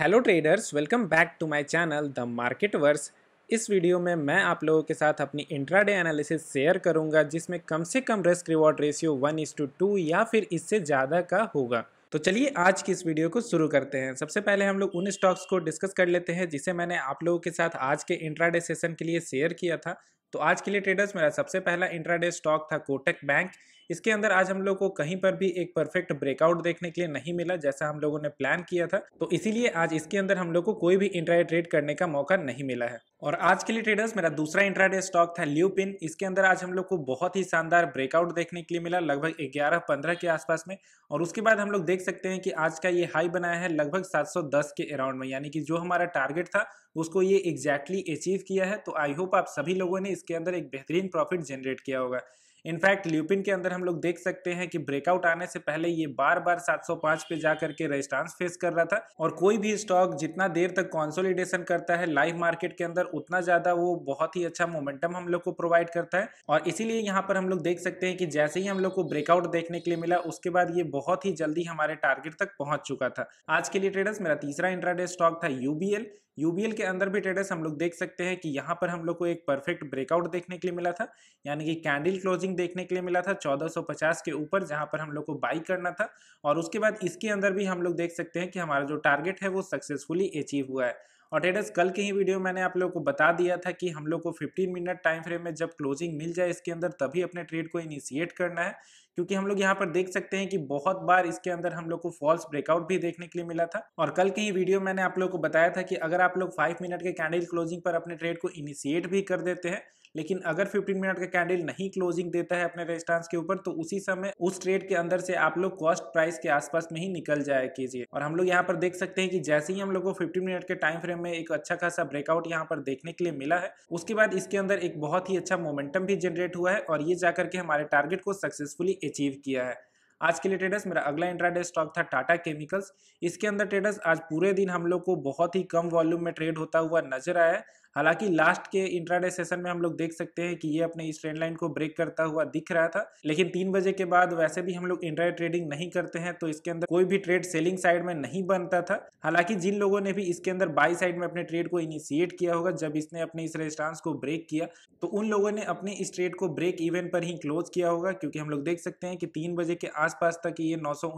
hello traders welcome back to my channel the market verse इस video में मैं आप लोगों के साथ अपनी इंट्राडे एनालिसिस शेयर करूंगा जिसमें कम से कम risk reward ratio one is to two या फिर इससे ज़्यादा का होगा तो चलिए आज की इस वीडियो को शुरू करते हैं सबसे पहले हम लोग उन स्टॉक्स को डिस्कस कर लेते हैं जिसे मैंने आप लोगों के साथ आज के इंट्राडे सेशन के लिए शेयर किया था तो आज के लिए ट्रेडर्स मेरा सबसे पहला इंट्राडे स्टॉक था कोटक बैंक इसके अंदर आज हम लोग को कहीं पर भी एक परफेक्ट ब्रेकआउट देखने के लिए नहीं मिला जैसा हम लोगों ने प्लान किया था तो इसीलिए आज इसके अंदर हम लोग को कोई भी इंट्राडे ट्रेड करने का मौका नहीं मिला है और आज के लिए ट्रेडर्स मेरा दूसरा इंट्राडे स्टॉक था ल्यूपिन इसके अंदर आज हम लोग को बहुत ही शानदार ब्रेकआउट देखने के लिए मिला लगभग ग्यारह पंद्रह के आसपास में और उसके बाद हम लोग देख सकते हैं कि आज का ये हाई बनाया है लगभग 710 के अराउंड में यानी कि जो हमारा टारगेट था उसको ये एग्जैक्टली exactly अचीव किया है तो आई होप आप सभी लोगों ने इसके अंदर एक बेहतरीन प्रॉफिट जनरेट किया होगा इनफैक्ट ल्यूपिन के अंदर हम लोग देख सकते हैं कि ब्रेकआउट आने से पहले ये बार बार 705 पे जा करके रेजिस्टेंस फेस कर रहा था और कोई भी स्टॉक जितना देर तक कॉन्सोलिडेशन करता है लाइव मार्केट के अंदर उतना ज्यादा वो बहुत ही अच्छा मोमेंटम हम लोग को प्रोवाइड करता है और इसीलिए यहाँ पर हम लोग देख सकते हैं कि जैसे ही हम लोग को ब्रेकआउट देखने के लिए मिला उसके बाद ये बहुत ही जल्दी हमारे टारगेट तक पहुंच चुका था आज के लिए ट्रेडर्स मेरा तीसरा इंट्राडे स्टॉक था यूबीएल यूबीएल के अंदर भी ट्रेडर्स हम लोग देख सकते हैं कि यहाँ पर हम लोग को एक परफेक्ट ब्रेकआउट देखने के लिए मिला था यानी कि कैंडल क्लोजिंग देखने के लिए मिला था 1450 के ऊपर जहाँ पर हम लोग को बाई करना था और उसके बाद इसके अंदर भी हम लोग देख सकते हैं कि हमारा जो टारगेट है वो सक्सेसफुली अचीव हुआ है और ट्रेडर्स कल के ही वीडियो मैंने आप लोगों को बता दिया था कि हम लोग को फिफ्टीन मिनट टाइम फ्रेम में जब क्लोजिंग मिल जाए इसके अंदर तभी अपने ट्रेड को इनिशिएट करना है क्योंकि हम लोग यहाँ पर देख सकते हैं कि बहुत बार इसके अंदर हम लोग को फॉल्स ब्रेकआउट भी देखने के लिए मिला था और कल के ही वीडियो मैंने आप लोग को बताया था कि अगर आप लोग फाइव मिनट के कैंडल क्लोजिंग पर अपने ट्रेड को इनिशिएट भी कर देते हैं लेकिन अगर 15 मिनट का कैंडल नहीं क्लोजिंग देता है अपने रेजिस्टेंस के ऊपर तो उसी समय उस ट्रेड के अंदर से आप लोग कॉस्ट प्राइस के आसपास में ही निकल जाया कीजिए और हम लोग यहाँ पर देख सकते हैं कि जैसे ही हम लोग को 15 मिनट के टाइम फ्रेम में एक अच्छा खासा ब्रेकआउट यहाँ पर देखने के लिए मिला है उसके बाद इसके अंदर एक बहुत ही अच्छा मोमेंटम भी जनरेट हुआ है और ये जाकर के हमारे टारगेट को सक्सेसफुली अचीव किया है आज के लिए ट्रेडर्स मेरा अगला इंट्राडे स्टॉक था टाटा केमिकल्स इसके अंदर ट्रेडर्स आज पूरे दिन हम लोग को बहुत ही कम वॉल्यूम में ट्रेड होता हुआ नजर आया हालांकि लास्ट के इंट्राडे सेशन में हम लोग देख सकते हैं कि ये अपने इस ट्रेंड लाइन को ब्रेक करता हुआ दिख रहा था लेकिन तीन बजे के बाद वैसे भी हम लोग इंट्राडे ट्रेडिंग नहीं करते हैं तो इसके अंदर कोई भी ट्रेड सेलिंग साइड में नहीं बनता था हालांकि जिन लोगों ने भी इसके अंदर बाई साइड में अपने ट्रेड को इनिशिएट किया होगा जब इसने अपने इस रेजिस्टांस को ब्रेक किया तो उन लोगों ने अपने इस ट्रेड को ब्रेक इवेंट पर ही क्लोज किया होगा क्योंकि हम लोग देख सकते हैं कि तीन बजे के आसपास तक ये नौ सौ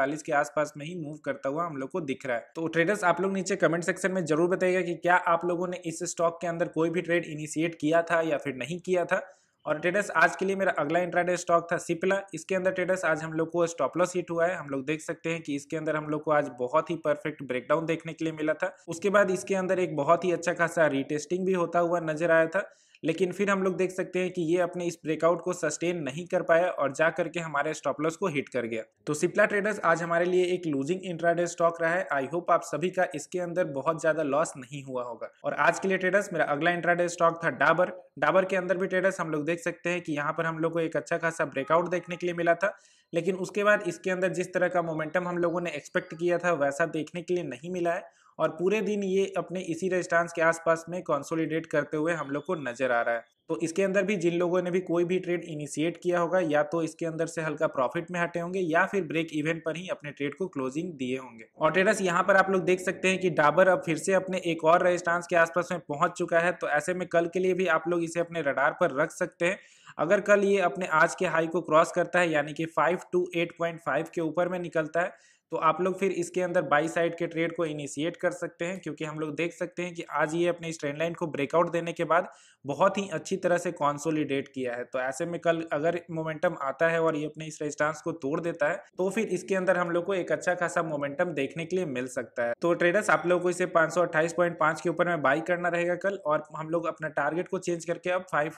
के आसपास में ही मूव करता हुआ हम लोग को दिख रहा है तो ट्रेडर्स आप लोग नीचे कमेंट सेक्शन में जरूर बताएगा कि क्या आप लोगों ने इस स्टॉक के अंदर कोई भी ट्रेड इनिशिएट किया था या फिर नहीं किया था और ट्रेडर्स आज के लिए मेरा अगला इंट्राडे स्टॉक था सिपला इसके अंदर ट्रेडर्स आज हम लोग को स्टॉप लॉस हिट हुआ है हम लोग देख सकते हैं कि इसके अंदर हम लोग को आज बहुत ही परफेक्ट ब्रेकडाउन देखने के लिए मिला था उसके बाद इसके अंदर एक बहुत ही अच्छा खासा रिटेस्टिंग भी होता हुआ नजर आया था लेकिन फिर हम लोग देख सकते हैं कि ये अपने इस ब्रेकआउट को सस्टेन नहीं कर पाया और जा करके हमारे स्टॉपलॉस को हिट कर गया तो सिप्ला ट्रेडर्स आज हमारे लिए एक लूजिंग इंट्राडे स्टॉक रहा है आई होप आप सभी का इसके अंदर बहुत ज्यादा लॉस नहीं हुआ होगा और आज के लिए ट्रेडर्स मेरा अगला इंट्राडे स्टॉक था डाबर डाबर के अंदर भी ट्रेडर्स हम लोग देख सकते हैं कि यहाँ पर हम लोग को एक अच्छा खासा ब्रेकआउट देखने के लिए मिला था लेकिन उसके बाद इसके अंदर जिस तरह का मोमेंटम हम लोगों ने एक्सपेक्ट किया था वैसा देखने के लिए नहीं मिला है और पूरे दिन ये अपने इसी रेजिस्टेंस के आसपास में कंसोलिडेट करते हुए हम लोग को नजर आ रहा है तो इसके अंदर भी जिन लोगों ने भी कोई भी ट्रेड इनिशिएट किया होगा या तो इसके अंदर से हल्का प्रॉफिट में हटे होंगे या फिर ब्रेक इवेंट पर ही अपने ट्रेड को क्लोजिंग दिए होंगे और ट्रेडर्स यहाँ पर आप लोग देख सकते हैं कि डाबर अब फिर से अपने एक और रजिस्टांस के आसपास में पहुंच चुका है तो ऐसे में कल के लिए भी आप लोग इसे अपने रडार पर रख सकते हैं अगर कल ये अपने आज के हाई को क्रॉस करता है यानी कि five two eight point five के ऊपर में निकलता है तो आप लोग फिर इसके अंदर बाई साइड के ट्रेड को इनिशिएट कर सकते हैं क्योंकि हम लोग देख सकते हैं कि आज ये अपने इस ट्रेंड लाइन को ब्रेकआउट देने के बाद बहुत ही अच्छी तरह से कॉन्सोलिडेट किया है तो ऐसे में कल अगर मोमेंटम आता है और ये अपने इस रेजिस्टेंस को तोड़ देता है तो फिर इसके अंदर हम लोग को एक अच्छा खासा मोमेंटम देखने के लिए मिल सकता है तो ट्रेडर्स आप लोग को इसे पाँच के ऊपर में बाई करना रहेगा कल और हम लोग अपना टारगेट को चेंज करके अब फाइव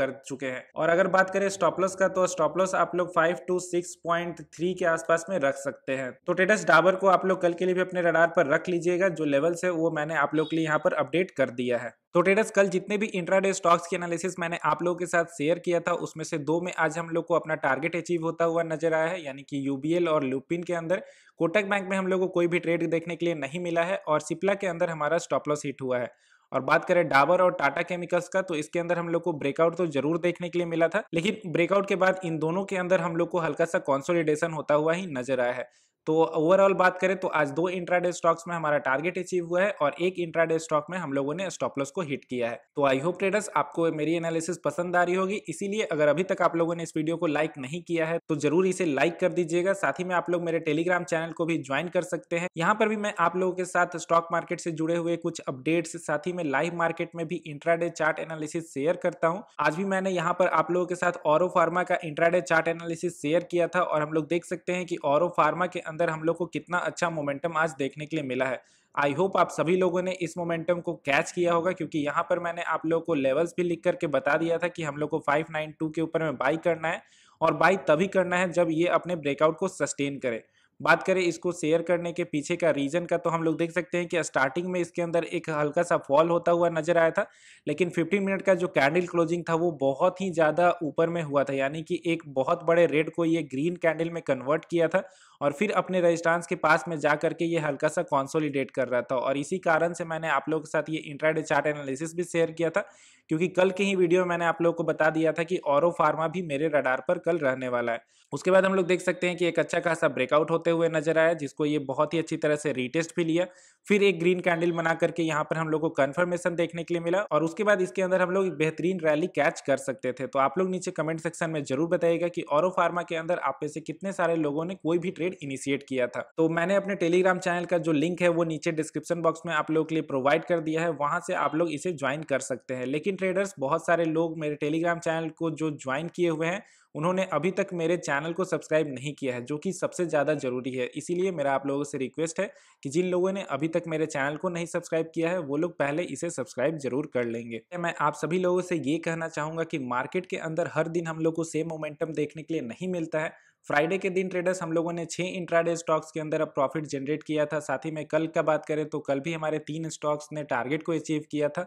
कर चुके हैं और अगर बात करें स्टॉपलॉस का तो स्टॉपलॉस आप लोग five two six point three के आसपास में रख सकते हैं तो टेटस डाबर को आप लोग कल के लिए भी अपने रडार पर रख लीजिएगा जो लेवल्स है वो मैंने आप लोग के लिए यहाँ पर अपडेट कर दिया है तो ट्रेडर्स कल जितने भी इंट्राडे स्टॉक्स की एनालिसिस मैंने आप लोगों के साथ शेयर किया था उसमें से दो में आज हम लोग को अपना टारगेट अचीव होता हुआ नजर आया है यानी कि यूबीएल और लुपिन के अंदर कोटक बैंक में हम लोग को कोई भी ट्रेड देखने के लिए नहीं मिला है और सिप्ला के अंदर हमारा स्टॉपलॉस हिट हुआ है और बात करें डाबर और टाटा केमिकल्स का तो इसके अंदर हम लोग को ब्रेकआउट तो जरूर देखने के लिए मिला था लेकिन ब्रेकआउट के बाद इन दोनों के अंदर हम लोग को हल्का सा कॉन्सोलिडेशन होता हुआ ही नजर आया है तो ओवरऑल बात करें तो आज दो इंट्राडे स्टॉक्स में हमारा टारगेट अचीव हुआ है और एक इंट्राडे स्टॉक में हम लोगों ने स्टॉपलस को हिट किया है तो आई होप ट्रेडर्स आपको मेरी एनालिसिस पसंद आ रही होगी इसीलिए अगर अभी तक आप लोगों ने इस वीडियो को लाइक नहीं किया है तो जरूर इसे लाइक कर दीजिएगा साथ ही में आप लोग मेरे टेलीग्राम चैनल को भी ज्वाइन कर सकते हैं यहाँ पर भी मैं आप लोगों के साथ स्टॉक मार्केट से जुड़े हुए कुछ अपडेट्स साथ ही में लाइव मार्केट में भी इंट्राडे चार्ट एनालिसिस शेयर करता हूँ आज भी मैंने यहाँ पर आप लोगों के साथ और फार्मा का इंट्राडे चार्ट एनालिसिस शेयर किया था और हम लोग देख सकते हैं कि औरो फार्मा के अंदर अंदर हम लोग को कितना अच्छा मोमेंटम आज देखने के लिए मिला है आई होप आप सभी लोगों ने इस मोमेंटम को कैच किया होगा क्योंकि यहाँ पर मैंने आप लोगों को लेवल्स भी लिख करके बता दिया था कि हम लोग को 592 के ऊपर में बाई करना है और बाई तभी करना है जब ये अपने ब्रेकआउट को सस्टेन करे बात करें इसको शेयर करने के पीछे का रीजन का तो हम लोग देख सकते हैं कि स्टार्टिंग में इसके अंदर एक हल्का सा फॉल होता हुआ नजर आया था लेकिन 15 मिनट का जो कैंडल क्लोजिंग था वो बहुत ही ज़्यादा ऊपर में हुआ था यानी कि एक बहुत बड़े रेड को ये ग्रीन कैंडल में कन्वर्ट किया था और फिर अपने रजिस्ट्रांस के पास में जा करके ये हल्का सा कॉन्सोलीडेट कर रहा था और इसी कारण से मैंने आप लोगों के साथ ये इंट्राडे चार्ट एनालिसिस भी शेयर किया था क्योंकि कल के ही वीडियो में मैंने आप लोगों को बता दिया था कि औरो फार्मा भी मेरे रडार पर कल रहने वाला है उसके बाद हम लोग देख सकते हैं कि एक अच्छा खासा ब्रेकआउट होता होते हुए नजर आया जिसको ये बहुत ही अच्छी तरह से रीटेस्ट भी लिया फिर एक ग्रीन कैंडल बना करके यहाँ पर हम लोग को कन्फर्मेशन देखने के लिए मिला और उसके बाद इसके अंदर हम लोग एक बेहतरीन रैली कैच कर सकते थे तो आप लोग नीचे कमेंट सेक्शन में जरूर बताएगा कि और फार्मा के अंदर आप में से कितने सारे लोगों ने कोई भी ट्रेड इनिशिएट किया था तो मैंने अपने टेलीग्राम चैनल का जो लिंक है वो नीचे डिस्क्रिप्शन बॉक्स में आप लोगों के लिए प्रोवाइड कर दिया है वहां से आप लोग इसे ज्वाइन कर सकते हैं लेकिन ट्रेडर्स बहुत सारे लोग मेरे टेलीग्राम चैनल को जो ज्वाइन किए हुए हैं उन्होंने अभी तक मेरे चैनल को सब्सक्राइब नहीं किया है जो कि सबसे ज़्यादा ज़रूरी है इसीलिए मेरा आप लोगों से रिक्वेस्ट है कि जिन लोगों ने अभी तक मेरे चैनल को नहीं सब्सक्राइब किया है वो लोग पहले इसे सब्सक्राइब जरूर कर लेंगे मैं आप सभी लोगों से ये कहना चाहूँगा कि मार्केट के अंदर हर दिन हम लोग को सेम मोमेंटम देखने के लिए नहीं मिलता है फ्राइडे के दिन ट्रेडर्स हम लोगों ने छः इंट्राडे स्टॉक्स के अंदर अब प्रॉफिट जनरेट किया था साथ ही में कल का बात करें तो कल भी हमारे तीन स्टॉक्स ने टारगेट को अचीव किया था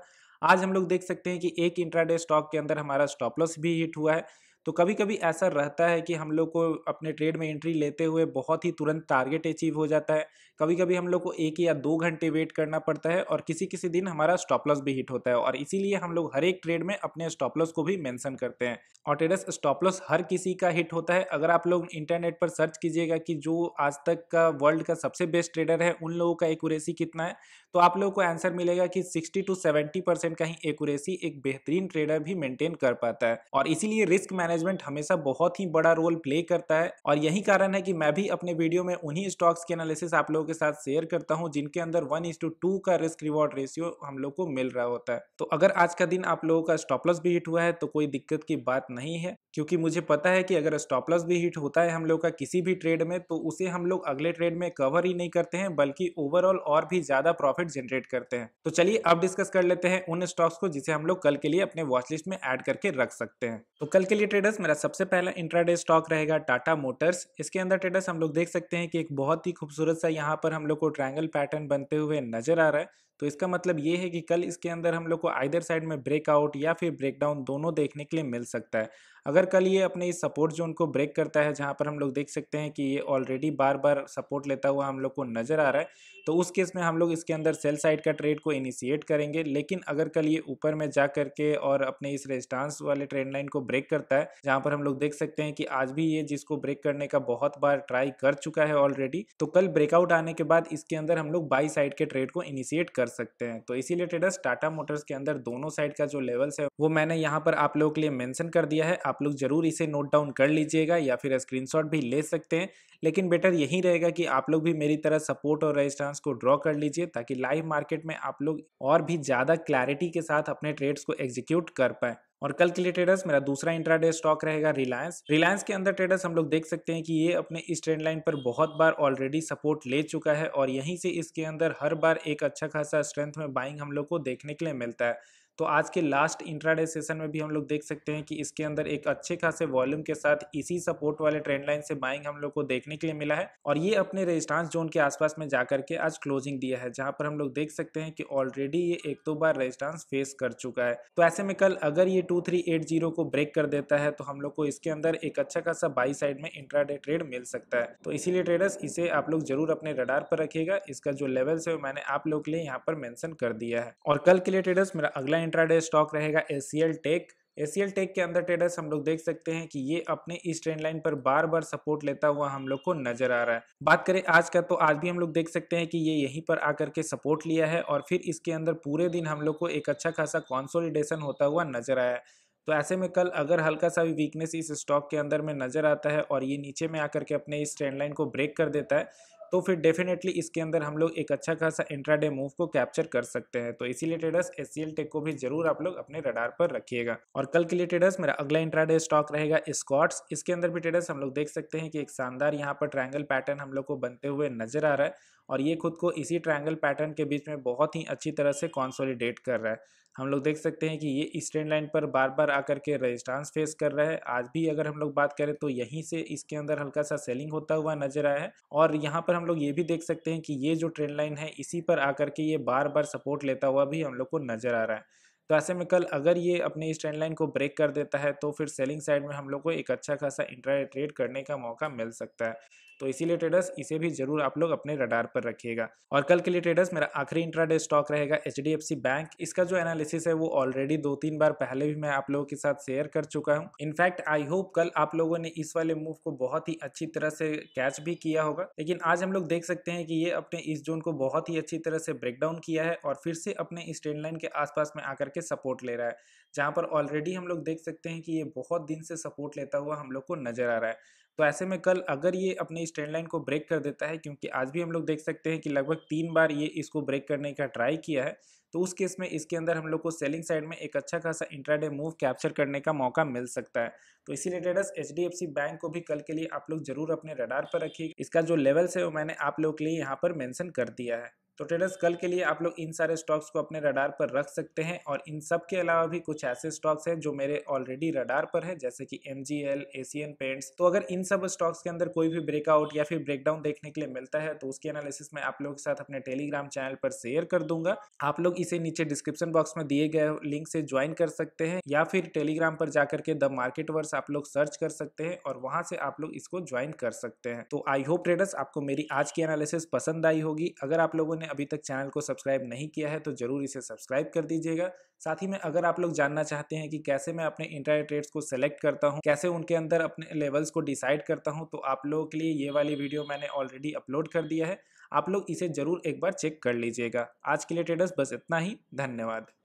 आज हम लोग देख सकते हैं कि एक इंट्राडे स्टॉक के अंदर हमारा स्टॉप लॉस भी हिट हुआ है तो कभी कभी ऐसा रहता है कि हम लोग को अपने ट्रेड में एंट्री लेते हुए बहुत ही तुरंत टारगेट अचीव हो जाता है कभी कभी हम लोग को एक या दो घंटे वेट करना पड़ता है और किसी किसी दिन हमारा स्टॉपलॉस भी हिट होता है और इसीलिए हम लोग हर एक ट्रेड में अपने स्टॉपलॉस को भी मैंसन करते हैं और ट्रेडर्स स्टॉपलॉस हर किसी का हिट होता है अगर आप लोग इंटरनेट पर सर्च कीजिएगा कि जो आज तक का वर्ल्ड का सबसे बेस्ट ट्रेडर है उन लोगों का एकूरेसी कितना है तो आप लोगों को आंसर मिलेगा कि सिक्सटी टू सेवेंटी परसेंट का ही एकूरेसी एक बेहतरीन ट्रेडर भी मेंटेन कर पाता है और इसीलिए रिस्क मैनेज मैनेजमेंट हमेशा बहुत ही बड़ा रोल प्ले करता है और यही कारण है कि मैं भी अपने वीडियो में उन्हीं स्टॉक्स के एनालिसिस आप लोगों के साथ शेयर करता हूँ जिनके अंदर वन इज टू टू का रिस्क रिवॉर्ड रेशियो हम लोग को मिल रहा होता है तो अगर आज का दिन आप लोगों का स्टॉपलस भी हिट हुआ है तो कोई दिक्कत की बात नहीं है क्योंकि मुझे पता है कि अगर स्टॉपलस भी हिट होता है हम लोग का किसी भी ट्रेड में तो उसे हम लोग अगले ट्रेड में कवर ही नहीं करते हैं बल्कि ओवरऑल और भी ज्यादा प्रॉफिट जनरेट करते हैं तो चलिए अब डिस्कस कर लेते हैं उन स्टॉक्स को जिसे हम लोग कल के लिए अपने वॉचलिस्ट में ऐड करके रख सकते हैं तो कल के लिए ट्रेडर्स मेरा सबसे पहला इंट्राडे स्टॉक रहेगा टाटा मोटर्स इसके अंदर ट्रेडर्स हम लोग देख सकते हैं कि एक बहुत ही खूबसूरत सा यहाँ पर हम लोग को ट्रायंगल पैटर्न बनते हुए नजर आ रहा है तो इसका मतलब ये है कि कल इसके अंदर हम लोग को आइदर साइड में ब्रेकआउट या फिर ब्रेकडाउन दोनों देखने के लिए मिल सकता है अगर कल ये अपने इस सपोर्ट जोन को ब्रेक करता है जहाँ पर हम लोग देख सकते हैं कि ये ऑलरेडी बार बार सपोर्ट लेता हुआ हम लोग को नज़र आ रहा है तो उस केस में हम लोग इसके अंदर सेल साइड का ट्रेड को इनिशिएट करेंगे लेकिन अगर कल ये ऊपर में जा करके और अपने इस रेजिस्टांस वाले ट्रेंड लाइन को ब्रेक करता है जहाँ पर हम लोग देख सकते हैं कि आज भी ये जिसको ब्रेक करने का बहुत बार ट्राई कर चुका है ऑलरेडी तो कल ब्रेकआउट आने के बाद इसके अंदर हम लोग बाई साइड के ट्रेड को इनिशिएट कर सकते हैं तो इसीलिए ट्रेडर्स टाटा मोटर्स के अंदर दोनों साइड का जो लेवल्स है वो मैंने यहाँ पर आप लोगों के लिए मैंशन कर दिया है आप लोग ज़रूर इसे नोट डाउन कर लीजिएगा या फिर स्क्रीनशॉट भी ले सकते हैं लेकिन बेटर यही रहेगा कि आप लोग भी मेरी तरह सपोर्ट और रजिस्ट्रांस को ड्रॉ कर लीजिए ताकि लाइव मार्केट में आप लोग और भी ज़्यादा क्लैरिटी के साथ अपने ट्रेड्स को एग्जीक्यूट कर पाएँ और कल के लिए ट्रेडर्स मेरा दूसरा इंट्राडे स्टॉक रहेगा रिलायंस रिलायंस के अंदर ट्रेडर्स हम लोग देख सकते हैं कि ये अपने इस ट्रेंड लाइन पर बहुत बार ऑलरेडी सपोर्ट ले चुका है और यहीं से इसके अंदर हर बार एक अच्छा खासा स्ट्रेंथ में बाइंग हम लोग को देखने के लिए मिलता है तो आज के लास्ट इंट्राडे सेशन में भी हम लोग देख सकते हैं कि इसके अंदर एक अच्छे खासे वॉल्यूम के साथ इसी सपोर्ट वाले ट्रेंड लाइन से बाइंग हम लोग को देखने के लिए मिला है और ये अपने रेजिस्टांस जोन के आसपास में जाकर के आज क्लोजिंग दिया है जहां पर हम लोग देख सकते हैं कि ऑलरेडी ये एक दो बार रेजिस्टांस फेस कर चुका है तो ऐसे में कल अगर ये टू थ्री एट जीरो को ब्रेक कर देता है तो हम लोग को इसके अंदर एक अच्छा खासा बाई साइड में इंट्राडे ट्रेड मिल सकता है तो इसीलिए ट्रेडर्स इसे आप लोग जरूर अपने रडार पर रखिएगा इसका जो लेवल्स है मैंने आप लोग के लिए यहाँ पर मेंशन कर दिया है और कल के लिए ट्रेडर्स मेरा अगला इंट्राडे स्टॉक रहेगा एसीएल टेक एसीएल टेक के अंदर ट्रेडर्स हम लोग देख सकते हैं कि ये अपने इस ट्रेंड लाइन पर बार बार सपोर्ट लेता हुआ हम लोग को नजर आ रहा है बात करें आज का तो आज भी हम लोग देख सकते हैं कि ये यहीं पर आकर के सपोर्ट लिया है और फिर इसके अंदर पूरे दिन हम लोग को एक अच्छा खासा कॉन्सोलिडेशन होता हुआ नजर आया है तो ऐसे में कल अगर हल्का सा भी वीकनेस इस स्टॉक के अंदर में नज़र आता है और ये नीचे में आकर के अपने इस ट्रेंड लाइन को ब्रेक कर देता है तो फिर डेफिनेटली इसके अंदर हम लोग एक अच्छा खासा इंट्राडे मूव को कैप्चर कर सकते हैं तो इसीलिए ट्रेडर्स एस टेक को भी जरूर आप लोग अपने रडार पर रखिएगा और कल के लिए ट्रेडर्स मेरा अगला इंट्राडे स्टॉक रहेगा स्कॉट्स इसके अंदर भी ट्रेडर्स हम लोग देख सकते हैं कि एक शानदार यहाँ पर ट्रायंगल पैटर्न हम लोग को बनते हुए नजर आ रहा है और ये खुद को इसी ट्रायंगल पैटर्न के बीच में बहुत ही अच्छी तरह से कॉन्सोलिडेट कर रहा है हम लोग देख सकते हैं कि ये स्ट्रेंड लाइन पर बार बार आकर के रेजिस्टांस फेस कर रहा है आज भी अगर हम लोग बात करें तो यहीं से इसके अंदर हल्का सा सेलिंग होता हुआ नजर आया है और यहाँ पर हम लोग ये भी देख सकते हैं कि ये जो ट्रेंड लाइन है इसी पर आकर के ये बार बार सपोर्ट लेता हुआ भी हम लोग को नजर आ रहा है तो ऐसे में कल अगर ये अपने इस ट्रेंड लाइन को ब्रेक कर देता है तो फिर सेलिंग साइड में हम लोग को एक अच्छा खासा इंट्रा ट्रेड करने का मौका मिल सकता है तो इसीलिए ट्रेडर्स इसे भी जरूर आप लोग अपने रडार पर रखिएगा और कल के लिए ट्रेडर्स मेरा आखिरी इंट्राडे स्टॉक रहेगा एच बैंक इसका जो एनालिसिस है वो ऑलरेडी दो तीन बार पहले भी मैं आप लोगों के साथ शेयर कर चुका हूँ इनफैक्ट आई होप कल आप लोगों ने इस वाले मूव को बहुत ही अच्छी तरह से कैच भी किया होगा लेकिन आज हम लोग देख सकते हैं कि ये अपने इस जोन को बहुत ही अच्छी तरह से ब्रेक डाउन किया है और फिर से अपने इस ट्रेंड लाइन के आसपास में आकर के के सपोर्ट ले रहा है जहाँ पर ऑलरेडी हम लोग देख सकते हैं कि ये बहुत दिन से सपोर्ट लेता हुआ हम लोग को नजर आ रहा है तो ऐसे में कल अगर ये अपने स्टैंड लाइन को ब्रेक कर देता है क्योंकि आज भी हम लोग देख सकते हैं कि लगभग तीन बार ये इसको ब्रेक करने का ट्राई किया है तो उस केस में इसके अंदर हम लोग को सेलिंग साइड में एक अच्छा खासा इंट्राडे मूव कैप्चर करने का मौका मिल सकता है तो इसी रिलेटेडस एच डी बैंक को भी कल के लिए आप लोग जरूर अपने रडार पर रखिए इसका जो लेवल्स है वो मैंने आप लोग के लिए यहाँ पर मैंसन कर दिया है तो ट्रेडर्स कल के लिए आप लोग इन सारे स्टॉक्स को अपने रडार पर रख सकते हैं और इन सब के अलावा भी कुछ ऐसे स्टॉक्स हैं जो मेरे ऑलरेडी रडार पर है जैसे कि M G L Asian Paints तो अगर इन सब स्टॉक्स के अंदर कोई भी ब्रेकआउट या फिर ब्रेकडाउन देखने के लिए मिलता है तो उसकी एनालिसिस मैं आप लोगों के साथ अपने टेलीग्राम चैनल पर शेयर कर दूंगा आप लोग इसे नीचे डिस्क्रिप्शन बॉक्स में दिए गए लिंक से ज्वाइन कर सकते हैं या फिर टेलीग्राम पर जाकर के द मार्केट वर्स आप लोग सर्च कर सकते हैं और वहां से आप लोग इसको ज्वाइन कर सकते हैं तो आई होप ट्रेडर्स आपको मेरी आज की एनालिसिस पसंद आई होगी अगर आप लोगों ने अभी तक चैनल को सब्सक्राइब नहीं किया है तो ज़रूर इसे सब्सक्राइब कर दीजिएगा साथ ही में अगर आप लोग जानना चाहते हैं कि कैसे मैं अपने इंटरनेट ट्रेड्स को सेलेक्ट करता हूँ कैसे उनके अंदर अपने लेवल्स को डिसाइड करता हूँ तो आप लोगों के लिए ये वाली वीडियो मैंने ऑलरेडी अपलोड कर दिया है आप लोग इसे ज़रूर एक बार चेक कर लीजिएगा आज के लिए ट्रेडर्स बस इतना ही धन्यवाद